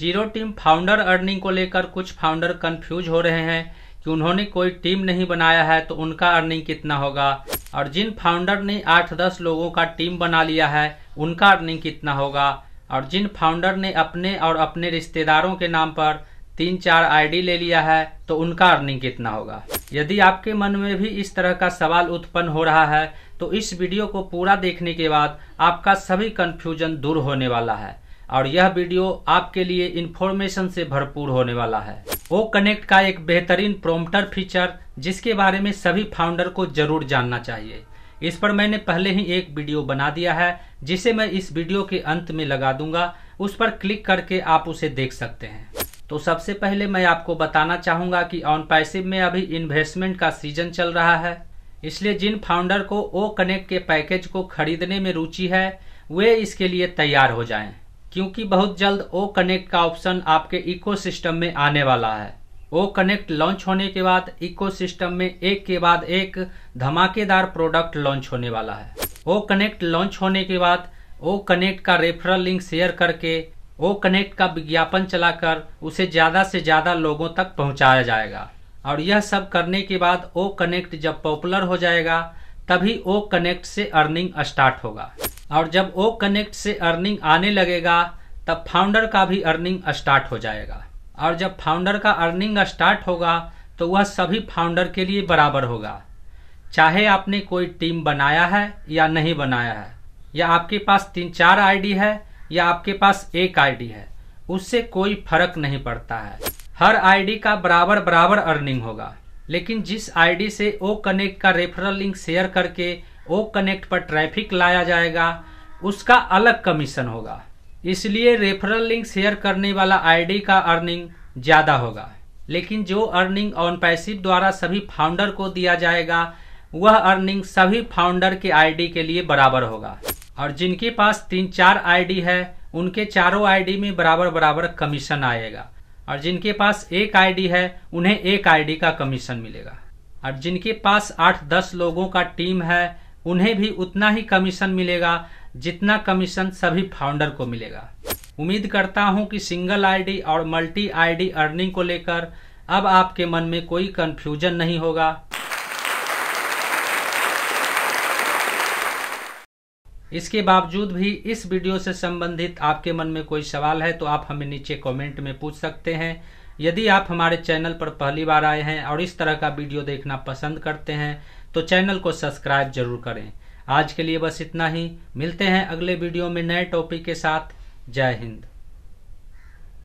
Zero team founder earning को लेकर कुछ फाउंडर कंफ्यूज हो रहे हैं कि उन्होंने कोई टीम नहीं बनाया है तो उनका अर्निंग कितना होगा और जिन फाउंडर ने आठ दस लोगों का टीम बना लिया है उनका अर्निंग कितना होगा और जिन फाउंडर ने अपने और अपने रिश्तेदारों के नाम पर तीन चार आईडी ले लिया है तो उनका अर्निंग कितना होगा यदि आपके मन में भी इस तरह का सवाल उत्पन्न हो रहा है तो इस वीडियो को पूरा देखने के बाद आपका सभी कन्फ्यूजन दूर होने वाला है और यह वीडियो आपके लिए इन्फॉर्मेशन से भरपूर होने वाला है ओ कनेक्ट का एक बेहतरीन प्रोमटर फीचर जिसके बारे में सभी फाउंडर को जरूर जानना चाहिए इस पर मैंने पहले ही एक वीडियो बना दिया है जिसे मैं इस वीडियो के अंत में लगा दूंगा उस पर क्लिक करके आप उसे देख सकते हैं तो सबसे पहले मैं आपको बताना चाहूंगा कि ऑन पैसिव में अभी इन्वेस्टमेंट का सीजन चल रहा है इसलिए जिन फाउंडर को ओ कनेक्ट के पैकेज को खरीदने में रुचि है वे इसके लिए तैयार हो जाएं। क्योंकि बहुत जल्द ओ कनेक्ट का ऑप्शन आपके इकोसिस्टम में आने वाला है ओ कनेक्ट लॉन्च होने के बाद इकोसिस्टम में एक के बाद एक धमाकेदार प्रोडक्ट लॉन्च होने वाला है ओ कनेक्ट लॉन्च होने के बाद ओ कनेक्ट का रेफरल लिंक शेयर करके ओ कनेक्ट का विज्ञापन चलाकर उसे ज़्यादा से ज़्यादा लोगों तक पहुंचाया जाएगा और यह सब करने के बाद ओ कनेक्ट जब पॉपुलर हो जाएगा तभी ओ कनेक्ट से अर्निंग स्टार्ट होगा और जब ओ कनेक्ट से अर्निंग आने लगेगा तब फाउंडर का भी अर्निंग स्टार्ट हो जाएगा और जब फाउंडर का अर्निंग स्टार्ट होगा तो वह सभी फाउंडर के लिए बराबर होगा चाहे आपने कोई टीम बनाया है या नहीं बनाया है या आपके पास तीन चार आईडी है या आपके पास एक आईडी है उससे कोई फर्क नहीं पड़ता है हर आईडी का बराबर बराबर अर्निंग होगा लेकिन जिस आईडी से ओ कनेक्ट का रेफरल लिंक शेयर करके ओ कनेक्ट पर ट्रैफिक लाया जाएगा उसका अलग कमीशन होगा इसलिए रेफरल लिंक शेयर करने वाला आईडी का अर्निंग ज़्यादा होगा लेकिन जो अर्निंग ऑन पैसिव द्वारा सभी फाउंडर को दिया जाएगा वह अर्निंग सभी फाउंडर के आईडी के लिए बराबर होगा और जिनके पास तीन चार आईडी है उनके चारों आईडी में बराबर बराबर कमीशन आएगा और जिनके पास एक आईडी है उन्हें एक आईडी का कमीशन मिलेगा और जिनके पास आठ दस लोगों का टीम है उन्हें भी उतना ही कमीशन मिलेगा जितना कमीशन सभी फाउंडर को मिलेगा उम्मीद करता हूं कि सिंगल आईडी और मल्टी आईडी अर्निंग को लेकर अब आपके मन में कोई कंफ्यूजन नहीं होगा इसके बावजूद भी इस वीडियो से संबंधित आपके मन में कोई सवाल है तो आप हमें नीचे कमेंट में पूछ सकते हैं यदि आप हमारे चैनल पर पहली बार आए हैं और इस तरह का वीडियो देखना पसंद करते हैं तो चैनल को सब्सक्राइब जरूर करें आज के लिए बस इतना ही मिलते हैं अगले वीडियो में नए टॉपिक के साथ जय हिंद